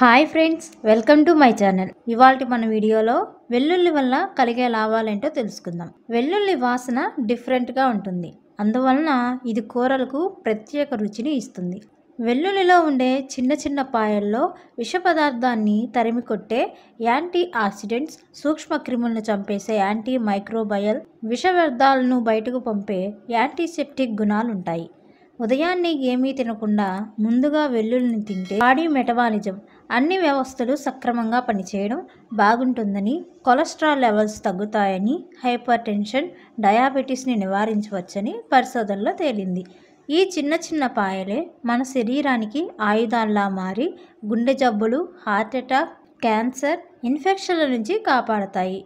hi friends welcome to my channel ఇవాళ మన వీడియోలో వెల్లుల్లి వల్ల కలిగే లాభాలేంటో తెలుసుకుందాం వెల్లుల్లి వాసన డిఫరెంట్గా ఉంటుంది అందువలన ఇది కూరలకు ప్రత్యేక రుచిని ఇస్తుంది వెల్లుల్లిలో ఉండే చిన్న చిన్న పాయల్లో విష పదార్థాన్ని తరిమి కొట్టే యాంటీ ఆక్సిడెంట్స్ సూక్ష్మ క్రిములను చంపేసే యాంటీ మైక్రోబయల్ విష వ్యర్థాలను బయటకు పంపే యాంటీసెప్టిక్ గుణాలుంటాయి ఉదయాన్నే ఏమీ తినకుండా ముందుగా వెల్లుల్ని తింటే బాడీ మెటబాలిజం అన్ని వ్యవస్థలు సక్రమంగా పనిచేయడం బాగుంటుందని కొలెస్ట్రాల్ లెవెల్స్ తగ్గుతాయని హైపర్ టెన్షన్ డయాబెటీస్ని నివారించవచ్చని పరిశోధనలో తేలింది ఈ చిన్న చిన్న పాయలే మన శరీరానికి ఆయుధాల్లా మారి గుండె జబ్బులు హార్ట్ అటాక్ క్యాన్సర్ ఇన్ఫెక్షన్ల నుంచి కాపాడతాయి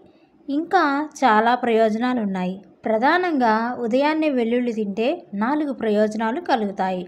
ఇంకా చాలా ప్రయోజనాలు ఉన్నాయి ప్రధానంగా ఉదయాన్నే వెల్లుల్లి తింటే నాలుగు ప్రయోజనాలు కలుగుతాయి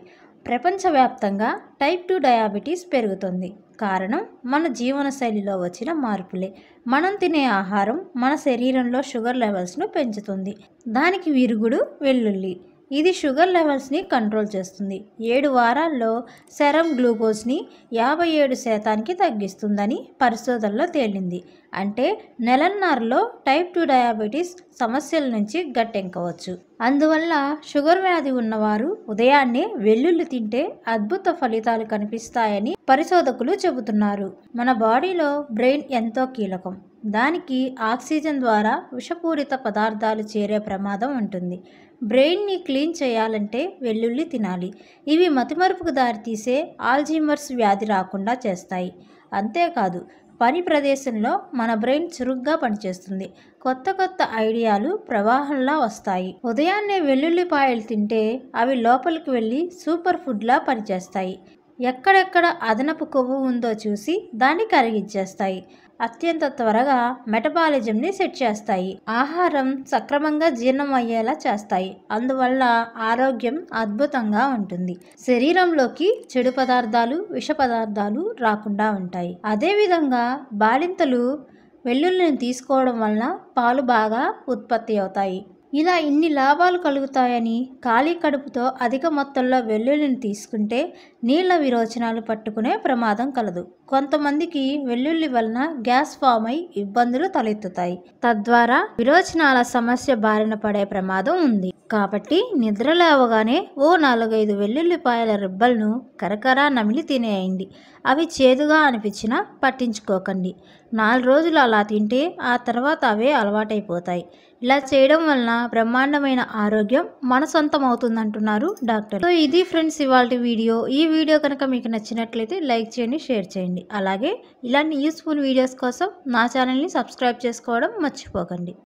ప్రపంచవ్యాప్తంగా టైప్ టూ డయాబెటీస్ పెరుగుతుంది కారణం మన జీవనశైలిలో వచ్చిన మార్పులే మనం తినే ఆహారం మన శరీరంలో షుగర్ లెవెల్స్ను పెంచుతుంది దానికి విరుగుడు వెల్లుల్లి ఇది షుగర్ లెవెల్స్ని కంట్రోల్ చేస్తుంది ఏడు వారాల్లో సెరం గ్లూకోజ్ని యాభై ఏడు శాతానికి తగ్గిస్తుందని పరిశోధనలో తేలింది అంటే నెలన్నరలో టైప్ టూ డయాబెటీస్ సమస్యల నుంచి గట్టెంకవచ్చు అందువల్ల షుగర్ వ్యాధి ఉన్నవారు ఉదయాన్నే వెల్లుల్లి తింటే అద్భుత ఫలితాలు కనిపిస్తాయని పరిశోధకులు చెబుతున్నారు మన బాడీలో బ్రెయిన్ ఎంతో కీలకం దానికి ఆక్సిజన్ ద్వారా విషపూరిత పదార్థాలు చేరే ప్రమాదం ఉంటుంది బ్రెయిన్ని క్లీన్ చేయాలంటే వెల్లుల్లి తినాలి ఇవి మతిమరుపుకు దారితీసే ఆల్జీమర్స్ వ్యాధి రాకుండా చేస్తాయి అంతేకాదు పని ప్రదేశంలో మన బ్రెయిన్ చురుగ్గా పనిచేస్తుంది కొత్త కొత్త ఐడియాలు ప్రవాహంలా వస్తాయి ఉదయాన్నే వెల్లుల్లిపాయలు తింటే అవి లోపలికి వెళ్ళి సూపర్ ఫుడ్లా పనిచేస్తాయి ఎక్కడెక్కడ అదనపు కొవ్వు ఉందో చూసి దాన్ని కరిగించేస్తాయి అత్యంత త్వరగా మెటబాలిజంని సెట్ చేస్తాయి ఆహారం సక్రమంగా జీర్ణం అయ్యేలా చేస్తాయి అందువల్ల ఆరోగ్యం అద్భుతంగా ఉంటుంది శరీరంలోకి చెడు పదార్థాలు విష పదార్థాలు రాకుండా ఉంటాయి అదేవిధంగా బాలింతలు వెల్లుల్లిని తీసుకోవడం వలన పాలు బాగా ఉత్పత్తి అవుతాయి ఇలా ఇన్ని లాభాలు కలుగుతాయని ఖాళీ కడుపుతో అధిక మొత్తంలో వెల్లుల్లిని తీసుకుంటే నీళ్ల విరోచనాలు పట్టుకునే ప్రమాదం కలదు కొంతమందికి వెల్లుల్లి వలన గ్యాస్ ఫామ్ అయి ఇబ్బందులు తలెత్తుతాయి తద్వారా విరోచనాల సమస్య బారిన పడే ప్రమాదం ఉంది కాబట్టి నిద్ర లేవగానే ఓ నాలుగైదు వెల్లుల్లిపాయల రెబ్బలను కరకరా నమిలి తినేయండి అవి చేదుగా అనిపించినా పట్టించుకోకండి నాలుగు రోజులు అలా తింటే ఆ తర్వాత అవే అలవాటైపోతాయి ఇలా చేయడం వలన బ్రహ్మాండమైన ఆరోగ్యం మన సొంతం అవుతుందంటున్నారు డాక్టర్ సో ఇది ఫ్రెండ్స్ ఇవాళ వీడియో ఈ వీడియో కనుక మీకు నచ్చినట్లయితే లైక్ చేయండి షేర్ చేయండి అలాగే ఇలాంటి యూస్ఫుల్ వీడియోస్ కోసం నా ఛానల్ని సబ్స్క్రైబ్ చేసుకోవడం మర్చిపోకండి